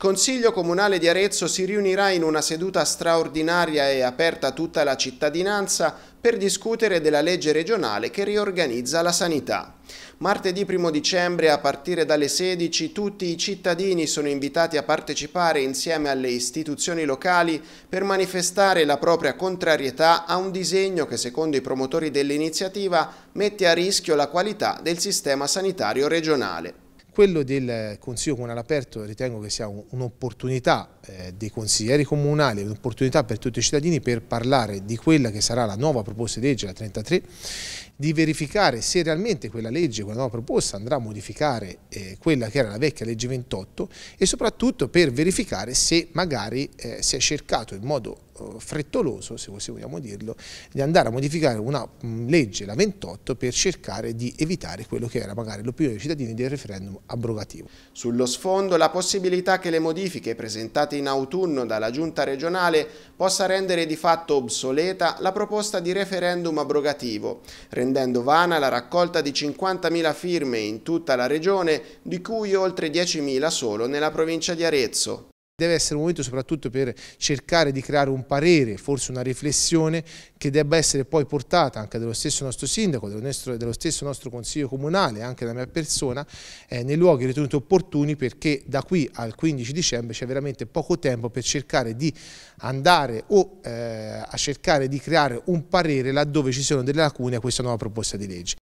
Consiglio Comunale di Arezzo si riunirà in una seduta straordinaria e aperta a tutta la cittadinanza per discutere della legge regionale che riorganizza la sanità. Martedì 1 dicembre a partire dalle 16 tutti i cittadini sono invitati a partecipare insieme alle istituzioni locali per manifestare la propria contrarietà a un disegno che secondo i promotori dell'iniziativa mette a rischio la qualità del sistema sanitario regionale. Quello del Consiglio Comunale Aperto ritengo che sia un'opportunità eh, dei consiglieri comunali, un'opportunità per tutti i cittadini per parlare di quella che sarà la nuova proposta di legge, la 33, di verificare se realmente quella legge, quella nuova proposta andrà a modificare eh, quella che era la vecchia legge 28 e soprattutto per verificare se magari eh, si è cercato in modo frettoloso, se vogliamo dirlo, di andare a modificare una mm, legge, la 28, per cercare di evitare quello che era magari l'opinione dei cittadini del referendum abrogativo. Sullo sfondo la possibilità che le modifiche presentate in autunno dalla Giunta regionale possa rendere di fatto obsoleta la proposta di referendum abrogativo, rendendo vana la raccolta di 50.000 firme in tutta la regione, di cui oltre 10.000 solo nella provincia di Arezzo deve essere un momento soprattutto per cercare di creare un parere, forse una riflessione che debba essere poi portata anche dallo stesso nostro sindaco, dello, nostro, dello stesso nostro consiglio comunale, anche da mia persona, eh, nei luoghi ritenuti opportuni perché da qui al 15 dicembre c'è veramente poco tempo per cercare di andare o eh, a cercare di creare un parere laddove ci siano delle lacune a questa nuova proposta di legge.